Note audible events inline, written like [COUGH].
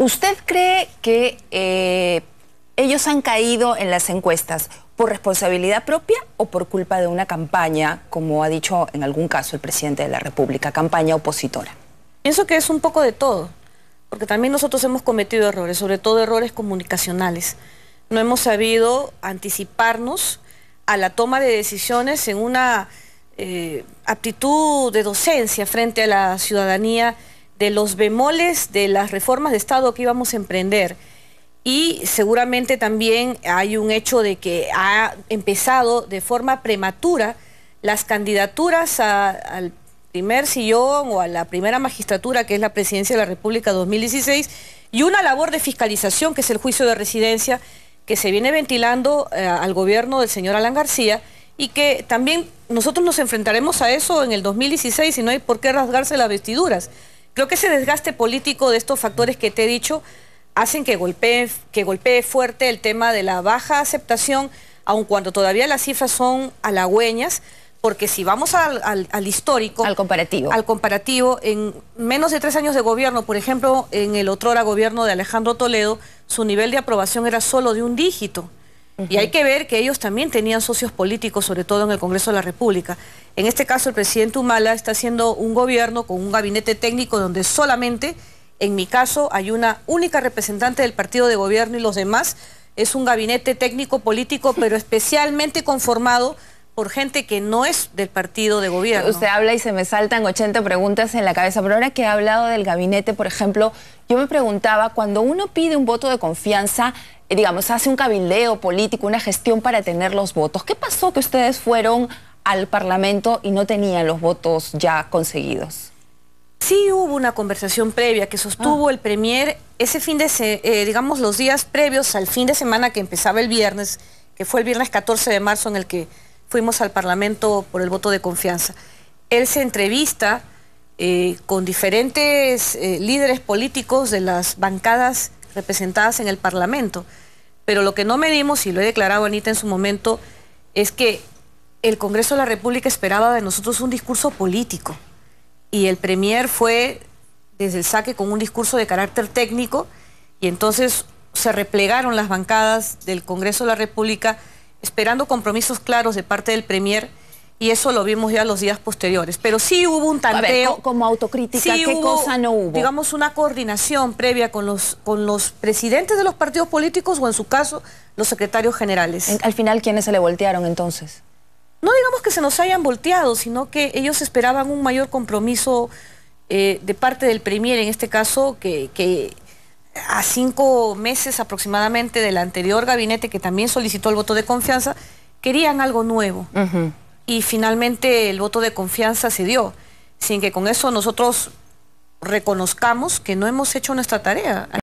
¿Usted cree que eh, ellos han caído en las encuestas por responsabilidad propia o por culpa de una campaña, como ha dicho en algún caso el presidente de la República, campaña opositora? Pienso que es un poco de todo, porque también nosotros hemos cometido errores, sobre todo errores comunicacionales. No hemos sabido anticiparnos a la toma de decisiones en una eh, aptitud de docencia frente a la ciudadanía de los bemoles de las reformas de Estado que íbamos a emprender. Y seguramente también hay un hecho de que ha empezado de forma prematura las candidaturas al primer sillón o a la primera magistratura, que es la presidencia de la República 2016, y una labor de fiscalización, que es el juicio de residencia, que se viene ventilando eh, al gobierno del señor Alan García, y que también nosotros nos enfrentaremos a eso en el 2016 y no hay por qué rasgarse las vestiduras. Creo que ese desgaste político de estos factores que te he dicho hacen que golpee, que golpee fuerte el tema de la baja aceptación, aun cuando todavía las cifras son halagüeñas, porque si vamos al, histórico... Al comparativo. Al comparativo, en menos de tres años de gobierno, por ejemplo, en el otrora gobierno de Alejandro Toledo, su nivel de aprobación era solo de un dígito. Y hay que ver que ellos también tenían socios políticos, sobre todo en el Congreso de la República. En este caso, el presidente Humala está haciendo un gobierno con un gabinete técnico donde solamente, en mi caso, hay una única representante del partido de gobierno y los demás es un gabinete técnico político, pero [LAUGHS] especialmente conformado por gente que no es del partido de gobierno. Usted habla y se me saltan 80 preguntas en la cabeza, pero ahora que ha hablado del gabinete, por ejemplo, yo me preguntaba, cuando uno pide un voto de confianza, eh, digamos, hace un cabildeo político, una gestión para tener los votos, ¿qué pasó que ustedes fueron al Parlamento y no tenían los votos ya conseguidos? Sí hubo una conversación previa que sostuvo ah. el Premier ese fin de, eh, digamos, los días previos al fin de semana que empezaba el viernes, que fue el viernes 14 de marzo en el que fuimos al Parlamento por el voto de confianza. Él se entrevista eh, con diferentes eh, líderes políticos de las bancadas representadas en el Parlamento. Pero lo que no medimos, y lo he declarado Anita en su momento, es que el Congreso de la República esperaba de nosotros un discurso político. Y el Premier fue desde el saque con un discurso de carácter técnico y entonces se replegaron las bancadas del Congreso de la República esperando compromisos claros de parte del Premier y eso lo vimos ya los días posteriores. Pero sí hubo un tanteo. como autocrítica, ¿qué cosa no hubo? Digamos, una coordinación previa con los, con los presidentes de los partidos políticos o, en su caso, los secretarios generales. al final, ¿quiénes se le voltearon entonces? No digamos que se nos hayan volteado, sino que ellos esperaban un mayor compromiso eh, de parte del Premier, en este caso, que a cinco meses aproximadamente del anterior gabinete que también solicitó el voto de confianza, querían algo nuevo. Y finalmente el voto de confianza se dio, sin que con eso nosotros reconozcamos que no hemos hecho nuestra tarea.